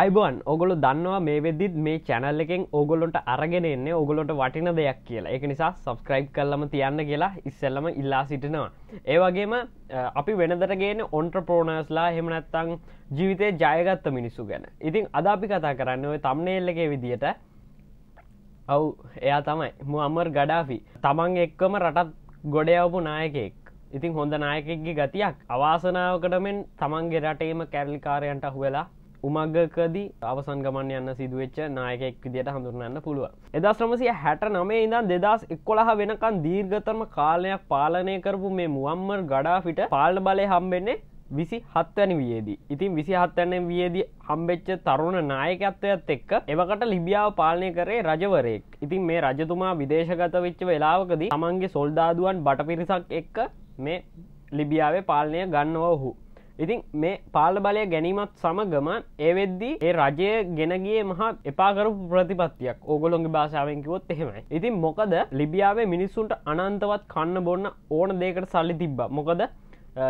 අයිබන් ඔගොලු දන්නවා මේ වෙදදිත් මේ චැනල් එකෙන් ඕගොලොන්ට අරගෙන එන්නේ ඔගොලොට වටින දෙයක් කියලා එක නිසා සබස්ක්‍රයිබ් කල්ලම තියන්න කියලා ඉස්සල්ලම ඉල්ලා සිටිනවා ඒවගේම අපි වෙනදරගෙන ඔන්ට්‍රපෝනස්ලා හෙමනැත්තං ජීවිතය ජයගත්ත මිනිස්සු ගැන ඉතින් අද අපි කතා කරන්න ඔය තම්නෙල්ලගේ විදිට ඔව් එයා තමයි මුහම්මර් ගඩාෆි තමන් එක්කම රටත් ගොඩයවපු නායකෙක් ඉතින් හොඳ නායකෙක්ගේ ගතියක් අවාසනාවකටමෙන් තමන්ගේ රටේම කැරලිකාරයන්ට හුවෙලා උමගකදී අවසන් ගමන් යන්න සිදුවච්ච නායකෙක් දිට හඳුරන්න පුළුව එදස්්‍රමසිය හැට නමේ ඉඳන් දෙදස් එක්කොළහ වෙනකන් දීර්ගතම කාලයක් පාලනය කරපු මේ මුවම්මර් ගඩා ෆිට පාල්ඩ බලය හම්බෙන්නේ විසි හත්වැනි වියේදී ඉතින් විසි හත්වැන්නෙන් වියේදී හම්බෙච්ච තරුණ නායකත්වයත් එක්ක එවකට ලිබියාව පාලනය කරේ රජවරයෙක් ඉතින් මේ රජතුමා විදේශගත වෙච්ච වෙලාවකදී තමන්ගේ සොල්දාදුවන් බට පිරිසක් එක්ක මේ ලිබියාවේ පාලනය ගන්නව ඔහු ඉතින් මේ පාල බලය ගැනීමත් සමගම ඒවෙද්දී ඒ රජය ගෙනගේ මහ එපාකරු ප්‍රතිපත්තියක් ඕගොලොන්ගේ භාෂාවෙන් කිවොත් එහෙමයි ඉතින් මොකද ලිබියාවේ මිනිස්සුන්ට අනන්තවත් කන්න බොන්න ඕන දෙකට සල්ලි තිබ්බ මොකද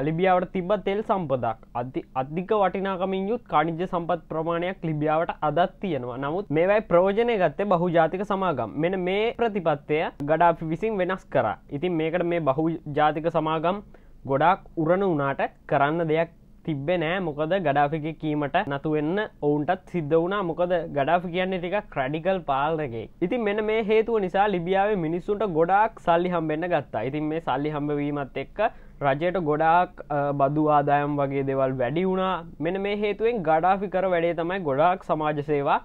ලිබියාවට තිබ තෙල් සම්පදක් අධි අධික වටිනාකමින් යුත් කනිජ්‍ය සම්පත් ප්‍රමාණයක් ලිබියාවට අදත් තියෙනවා නමුත් මේවයි ප්‍රෝජනය ගත්තේ බහු ජාතික සමාගම් මෙන මේ ප්‍රතිපත්තය ගඩාපි විසින් වෙනස් කර ඉතින් මේකට මේ බහු ජාතික සමාගම් ගොඩක් උරණ වනාට කරන්න දෙයක් තිබ්බෙ නෑ මොකද ගඩාෆික කීමට නතුවෙන්න ඔවුන්ටත් සිද්ධ වුණා මොකද ගඩාෆි කියන්නේ ටික ක්‍රඩිකල් පාලරගේ ඉතින් මෙන්න මේ හේතුව නිසා ලිබියාවේ මිනිස්සුන්ට ගොඩාක් සල්ලි හම්බෙන්න්න ගත්තා ඉතින් මේ සල්ලි හම්බවීමත් එක්ක රජයට ගොඩාක් බදු ආදායම් වගේ දෙවල් වැඩි වුණා මෙන මේ හේතුවෙන් ගඩාෆි කර වැඩේ තමයි ගොඩාක් සමාජ සේවා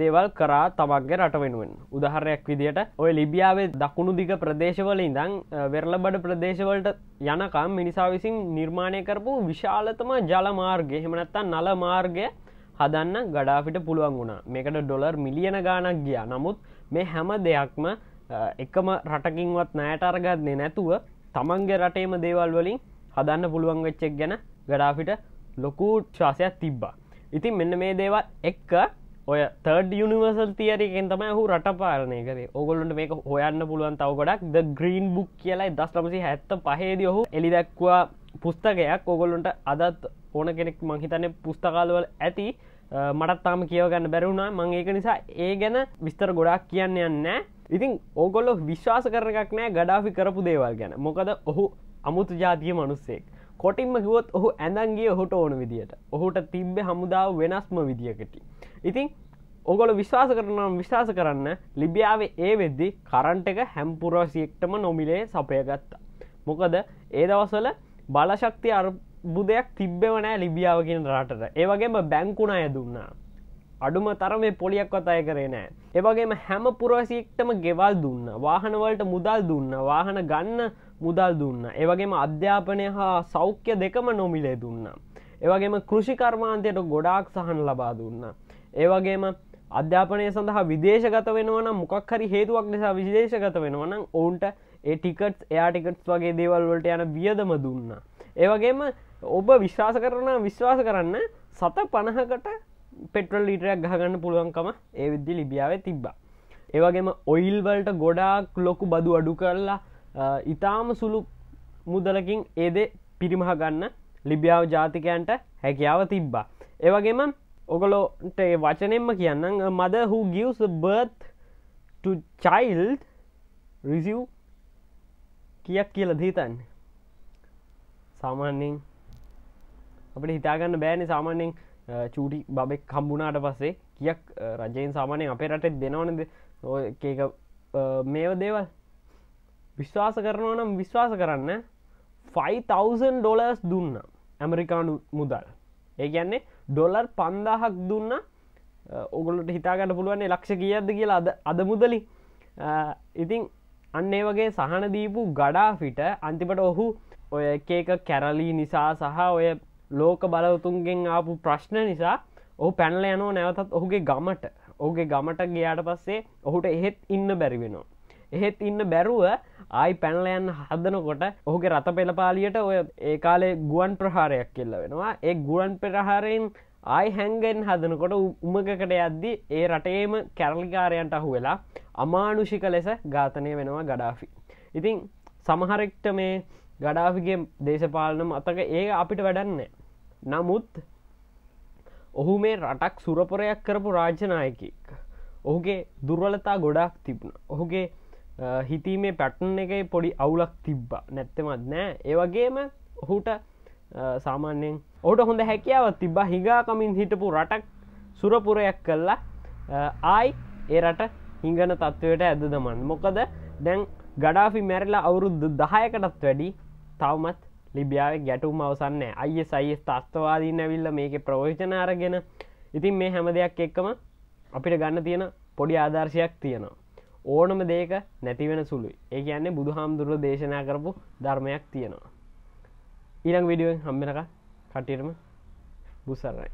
දේවල් කරා තමන්ගේ රට වෙනුවෙන් උදහරයක් විදියට ඔය ලිබියාවේ දකුණු දිග ප්‍රදේශවල ඉඳං වෙරලබඩ ප්‍රදේශවලට යනකම් මිනිසා විසින් නිර්මාණය කරපු විශාලතම ජලමාර්ගය හෙමනත්තා නල මාර්ගය හදන්න ගඩාපිට පුළුවන් වුණා මේකට ඩොලර් මිලියන ගානක් ගියා නමුත් මේ හැම දෙයක්ම එකම රටකින්වත් නෑට අරගත්න්නේ නැතුව තමන්ගේ රටේම දේවල් වලින් හදන්න පුළුවන් වෙච්චෙක් ගැන ගඩාපිට ලොකූ ශාසයක් තිබ්බා ඉතින් මෙන්න මේ දේවල් එක්ක ඔය තර්ඩ යුනිවර්සල් තියරකෙන් තම හු රට පාලනය කරේ ඔගොලන්ට මේක හොයන්න පුළුවන් තව ගොඩක් ද ග්‍රීන් බුක් කියලයි දස්ටමසි හැත්ත පහේද ඔහු එලි දැක්වා පුස්තකයක් ඔගොල්ලොන්ට අදත් ඕන කෙනෙක් මංහිතන පුස්තකාලවල ඇති මටත්තාම කියවගන්න බැරුණා මං ඒක නිසා ඒ ගැන විස්තර ගොඩක් කියන්න යන්න ඉතින් ඕගොල්ලො විශ්වාස කරනක් නෑ ගඩාෆි කරපු දේවල් ගැන මොකද ඔහු අමුතු ජාතිය මනුස්සෙක් කොටින්ම හිවත් ඔහු ඇඳන්ගේ ඔහුට ඕන විදිහට ඔහුට තිබ්බ හමුදාව වෙනස්ම විදිහකට ඉතින් ඔගොල විශවාස කරනම් විශවාස කරන්න ලිබියාවේ ඒ වෙද්දි කරන්ට එක හැම්පුරසියෙක්ටම නොමිලේ සපයගත්තා මොකද ඒ දවසල බලශක්ති අර්බුදයක් තිබ්බවනෑ ලිබියාව කියෙන රටට ඒවගේම බැංකුණ අය දුන්නා අඩුම තරම මේ පොලියක්වත් අය කරේ නෑ. ඒවගේම හැම පුරවසියෙක්ටම ගෙවල් දුන්න වාහනවලට මුදල් දුන්න වාහන ගන්න මුදල් දුන්න ඒවගේම අධ්‍යාපනය හා සෞඛ්‍ය දෙකම නොමිලේ දුන්නා ඒවගේම කෘෂිකර්මාන්තයට ගොඩාක් සහන් ලබා දුන්න ඒවගේම අධ්‍යාපනය සඳහා විදේශගත වෙනවන මොකක්හරි හේතුවක් නිසා විදේශගත වෙනවනම් ඔවුන්ට ඒ ටිකට් එයාටිකට්ස් වගේ දේවල්වලට යන වියදම දුන්න ඒවගේම ඔබ විශ්වාස කරන විශ්වාස කරන්න සත පණහකට පෙටල් ලීටරයක් ගහගන්න පුළුවන්කම ඒ විද්දි ලිබියාව තිබ්බා ඒවගේම ඔයිල්වලට ගොඩාක් ලොකු බදු අඩු කරලා ඉතාම සුළු මුදලකින් ඒදේ පිරිමහ ගන්න ලිබියාව ජාතිකයන්ට හැකියාව තිබ්බා. ඒවගේම ඔගලෝට වචනෙන්ම කියන්න මද හු ගියවස බර්ත් චයිල් රිසිව් කියක් කියල දීතන්න සාමාන්‍යෙන් අපට හිතාගන්න බෑනි සාමාන්‍යෙන් චූටි බබෙක් කම්බුණාට පස්සේ කියක් රජයෙන් සාමානයෙන් අපේ රටත් දෙනවනද ඒක මේව දේවල් විශ්වාස කරනවා නම් විශ්වාස කරන්න 5,000 ඩොලර්ස් දුන්න ඇමරිකානු මුදල් ඒ කියන්නේ ඩොලර් පන්දාහක් දුන්න ඔගොලට හිතාගන්න පුළුවන් ලක්ෂ කියද කියලා අද අද මුදලි ඉතිං අන්නේ වගේ සහන දීපු ගඩා ෆිට අන්තිපට ඔහු ඔය එකක කැරලී නිසා සහ ඔය ලෝක බලවතුන්ගෙන් ආපු ප්‍රශ්න නිසා ඔහු පැනල යනෝ නැවතත් ඔහුගේ ගමට ඔහුගේ ගමට ගයාට පස්සේ ඔහුට එහෙත් ඉන්න බැරිවෙනවා. එහෙත් ඉන්න බැරුව ආයි පැනලයන් හදනකොට ඔහුගේ රත පෙළපාලියට ඔය ඒකාලේ ගුවන් ප්‍රහාරයක් කෙල්ල වෙනවා ඒ ගුවන් පෙරහාරයෙන් ආයි හැන්ගෙන් හදනකොට උමකට යද්දි ඒ රටේම කැරලිකාරයන්ට අහු වෙලා අමානුෂික ලෙස ඝාතනය වෙනවා ගඩාෆි ඉතිං සමහරෙක්ට මේ ගඩාෆිගේ දේශපාලන මතක ඒ අපිට වැඩන්න නමුත් ඔහු මේ රටක් සුරපොරයක් කරපු රාජ්‍යනායකෙක් ඔහුගේ දුර්වලතා ගොඩක් තිබුණ ඔහුගේ හිතීමේ පැටන් එක පොඩි අවුලක් තිබ්බා නැත්තමත් නෑ ඒවගේම ඔහුට සාමාන්‍යෙන් ඔට හොඳ හැකියාවත් තිබා හිඟාකමින් හිටපු රටක් සුරපුරයක් කල්ලා ආයි ඒ රට හිංගන තත්ත්වයට ඇද දමන් මොකද දැන් ගඩාෆි මැරලා අවුරුද්ධ දහයකටත් වැඩි තවමත් ලිබියාව ගැටුම් අවසන්න අය සයිස් තස්තවාදී නැවිල්ල මේක ප්‍රෝජන අරගෙන ඉතින් මේ හැම දෙයක් එක්කම අපිට ගන්න තියෙන පොඩි ආදර්ශයක් තියෙනවා ඕනම දේක නැතිවෙන සුළුයි ඒ කියන්නේ බුදු හාමුදුරුව දේශනා කරපු ධර්මයක් තියෙනවා ඊළං විඩියුවෙන් හම්බෙනක කටියටම බුසරයි